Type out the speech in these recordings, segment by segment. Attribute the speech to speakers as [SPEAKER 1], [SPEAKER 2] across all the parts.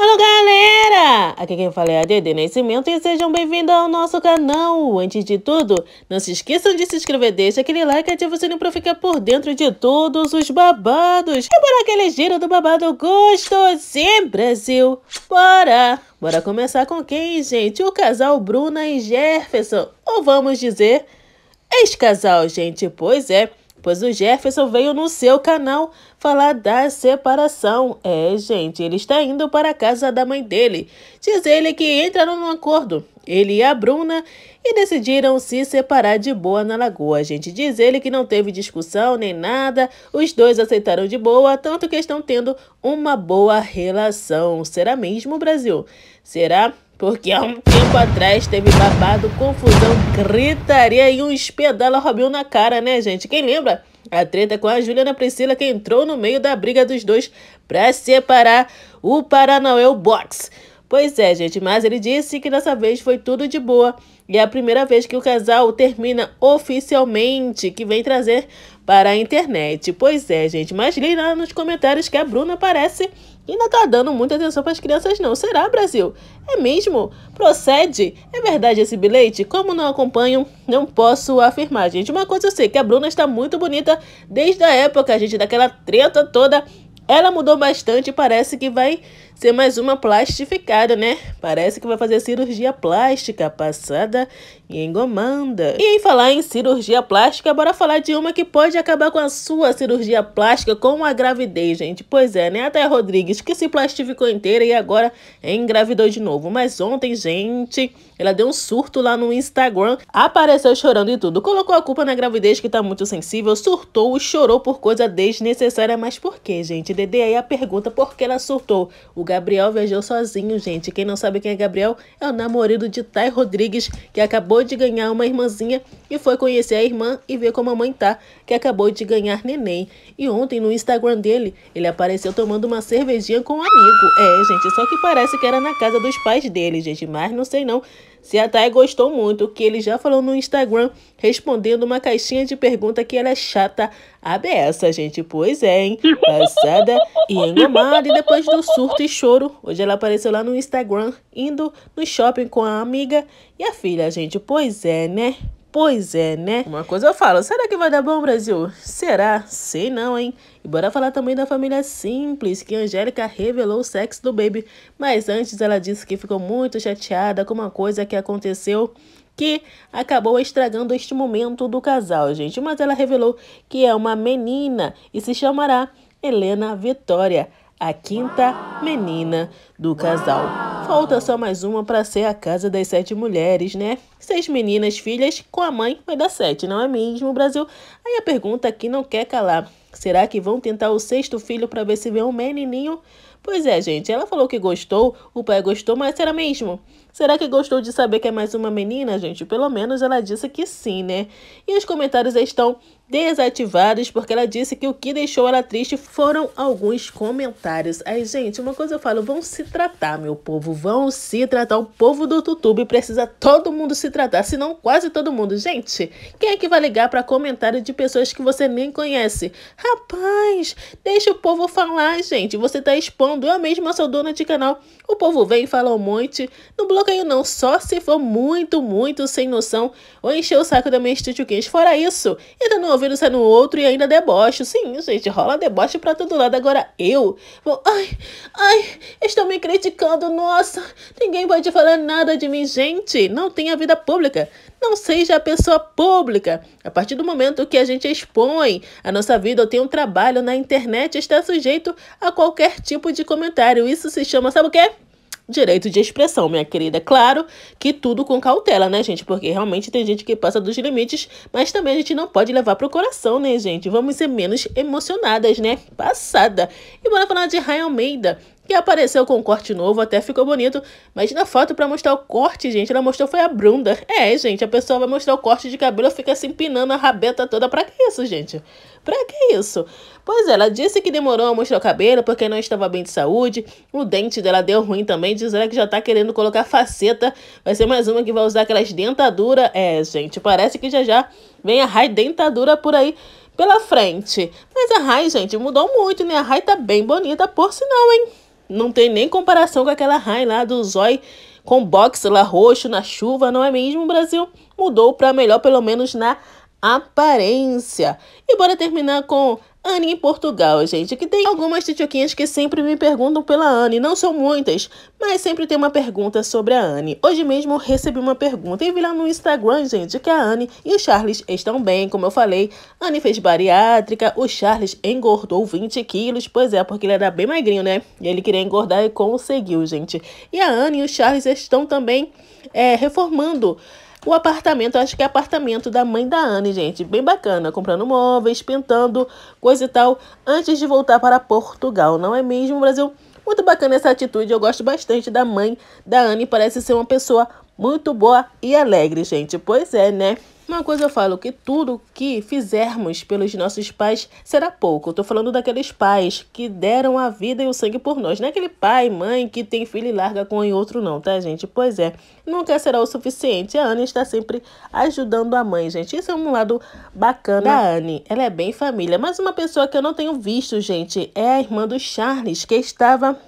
[SPEAKER 1] Alô galera! Aqui quem fala é a Dede Nascimento e sejam bem-vindos ao nosso canal! Antes de tudo, não se esqueçam de se inscrever, deixa aquele like e ativa o sininho pra ficar por dentro de todos os babados! E bora aquele giro do babado gostosinho, Brasil! Bora! Bora começar com quem, gente? O casal Bruna e Jefferson, ou vamos dizer, ex-casal, gente, pois é! pois o Jefferson veio no seu canal falar da separação. É, gente, ele está indo para a casa da mãe dele. Diz ele que entraram num acordo, ele e a Bruna, e decidiram se separar de boa na lagoa. Gente, diz ele que não teve discussão nem nada, os dois aceitaram de boa, tanto que estão tendo uma boa relação. Será mesmo, Brasil? Será? Porque há um tempo atrás teve babado, confusão, gritaria e um espedala Robinho na cara, né, gente? Quem lembra? A treta com a Juliana Priscila que entrou no meio da briga dos dois para separar o Paranauê Box. Pois é, gente, mas ele disse que dessa vez foi tudo de boa e é a primeira vez que o casal termina oficialmente, que vem trazer para a internet. Pois é, gente, mas li lá nos comentários que a Bruna parece que não tá dando muita atenção para as crianças não. Será, Brasil? É mesmo? Procede? É verdade esse bilhete? Como não acompanho, não posso afirmar, gente. Uma coisa eu sei, que a Bruna está muito bonita desde a época, gente, daquela treta toda ela mudou bastante e parece que vai ser mais uma plastificada, né? Parece que vai fazer cirurgia plástica passada e engomanda. E em falar em cirurgia plástica, bora falar de uma que pode acabar com a sua cirurgia plástica com a gravidez, gente. Pois é, né? Até Rodrigues, que se plastificou inteira e agora engravidou de novo. Mas ontem, gente, ela deu um surto lá no Instagram, apareceu chorando e tudo. Colocou a culpa na gravidez, que tá muito sensível, surtou e chorou por coisa desnecessária. Mas por que, gente? Dedê, aí a pergunta, por que ela surtou? O Gabriel viajou sozinho, gente. Quem não sabe quem é Gabriel é o namorado de Thay Rodrigues, que acabou de ganhar uma irmãzinha e foi conhecer a irmã e ver como a mãe tá, que acabou de ganhar neném. E ontem no Instagram dele, ele apareceu tomando uma cervejinha com um amigo. É, gente, só que parece que era na casa dos pais dele, gente, mas não sei não se a Thay gostou muito, que ele já falou no Instagram, respondendo uma caixinha de pergunta que ela é chata a beça, gente. Pois é, hein? Passada e engomada. E depois do surto e choro, hoje ela apareceu lá no Instagram, indo no shopping com a amiga e a filha, gente. Pois é, né? Pois é, né? Uma coisa eu falo, será que vai dar bom, Brasil? Será? Sei não, hein? E bora falar também da família Simples, que Angélica revelou o sexo do Baby, mas antes ela disse que ficou muito chateada com uma coisa que aconteceu que acabou estragando este momento do casal, gente. Mas ela revelou que é uma menina e se chamará Helena Vitória, a quinta menina do casal. Falta só mais uma para ser a casa das sete mulheres, né? Seis meninas, filhas, com a mãe vai dar sete, não é mesmo, Brasil? Aí a pergunta que não quer calar. Será que vão tentar o sexto filho para ver se vem um menininho? Pois é, gente, ela falou que gostou, o pai gostou, mas será mesmo? Será que gostou de saber que é mais uma menina, gente? Pelo menos ela disse que sim, né? E os comentários estão desativados porque ela disse que o que deixou ela triste foram alguns comentários. Aí, gente, uma coisa eu falo, vão se tratar, meu povo, vão se tratar. O povo do YouTube precisa todo mundo se tratar, senão quase todo mundo. Gente, quem é que vai ligar para comentário de pessoas que você nem conhece? Rapaz, deixa o povo falar, gente. Você tá expondo quando eu mesma sou dona de canal, o povo vem e fala um monte. No bloqueio não, só se for muito, muito sem noção ou encher o saco da minha estúdio quente. Fora isso, ainda não ouvindo sair no outro e ainda deboche. Sim, gente, rola deboche pra todo lado. Agora eu vou... Ai, ai, estão me criticando, nossa. Ninguém pode falar nada de mim, gente. Não tem a vida pública não seja a pessoa pública. A partir do momento que a gente expõe a nossa vida ou tem um trabalho na internet, está sujeito a qualquer tipo de comentário. Isso se chama, sabe o quê? direito de expressão, minha querida. Claro que tudo com cautela, né, gente? Porque realmente tem gente que passa dos limites, mas também a gente não pode levar pro coração, né, gente? Vamos ser menos emocionadas, né? Passada. E bora falar de Ryan Almeida que apareceu com um corte novo, até ficou bonito, mas na foto para mostrar o corte, gente, ela mostrou foi a brunda. É, gente, a pessoa vai mostrar o corte de cabelo, fica se empinando a rabeta toda, pra que isso, gente? Pra que isso? Pois é, ela disse que demorou a mostrar o cabelo porque não estava bem de saúde, o dente dela deu ruim também, diz ela que já tá querendo colocar faceta, vai ser mais uma que vai usar aquelas dentaduras. É, gente, parece que já já vem a raio dentadura por aí pela frente. Mas a Rai, gente, mudou muito, né? A Rai tá bem bonita, por sinal, hein? não tem nem comparação com aquela rain lá do Zoi com boxe lá roxo na chuva, não é mesmo? O Brasil mudou para melhor, pelo menos na aparência. E bora terminar com Anne em Portugal, gente, que tem algumas titioquinhas que sempre me perguntam pela Anne, não são muitas, mas sempre tem uma pergunta sobre a Anne. Hoje mesmo recebi uma pergunta e vi lá no Instagram, gente, que a Anne e o Charles estão bem, como eu falei. A Anne fez bariátrica, o Charles engordou 20 quilos, pois é, porque ele era bem magrinho, né? E ele queria engordar e conseguiu, gente. E a Anne e o Charles estão também é, reformando o apartamento, acho que é apartamento da mãe da Anne, gente. Bem bacana, comprando móveis, pintando, coisa e tal, antes de voltar para Portugal, não é mesmo, Brasil? Muito bacana essa atitude, eu gosto bastante da mãe da Anne, parece ser uma pessoa muito boa e alegre, gente. Pois é, né? Uma coisa eu falo, que tudo que fizermos pelos nossos pais será pouco. Eu tô falando daqueles pais que deram a vida e o sangue por nós. Não é aquele pai, mãe que tem filho e larga com um outro não, tá, gente? Pois é, nunca será o suficiente. A Anne está sempre ajudando a mãe, gente. Isso é um lado bacana da Anne. Ela é bem família. Mas uma pessoa que eu não tenho visto, gente, é a irmã do Charles, que estava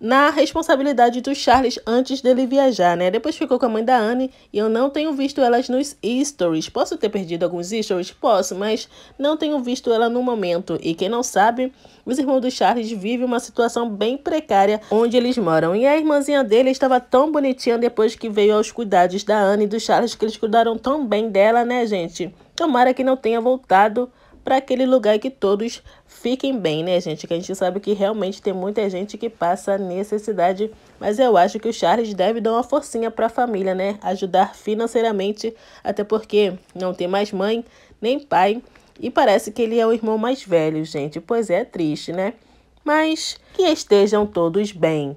[SPEAKER 1] na responsabilidade do Charles antes dele viajar, né? Depois ficou com a mãe da Anne e eu não tenho visto elas nos stories. Posso ter perdido alguns stories? Posso, mas não tenho visto ela no momento. E quem não sabe, os irmãos do Charles vivem uma situação bem precária onde eles moram. E a irmãzinha dele estava tão bonitinha depois que veio aos cuidados da Anne e do Charles, que eles cuidaram tão bem dela, né, gente? Tomara que não tenha voltado para aquele lugar que todos fiquem bem, né, gente? Que a gente sabe que realmente tem muita gente que passa necessidade, mas eu acho que o Charles deve dar uma forcinha para a família, né? Ajudar financeiramente, até porque não tem mais mãe nem pai e parece que ele é o irmão mais velho, gente. Pois é, é triste, né? Mas que estejam todos bem.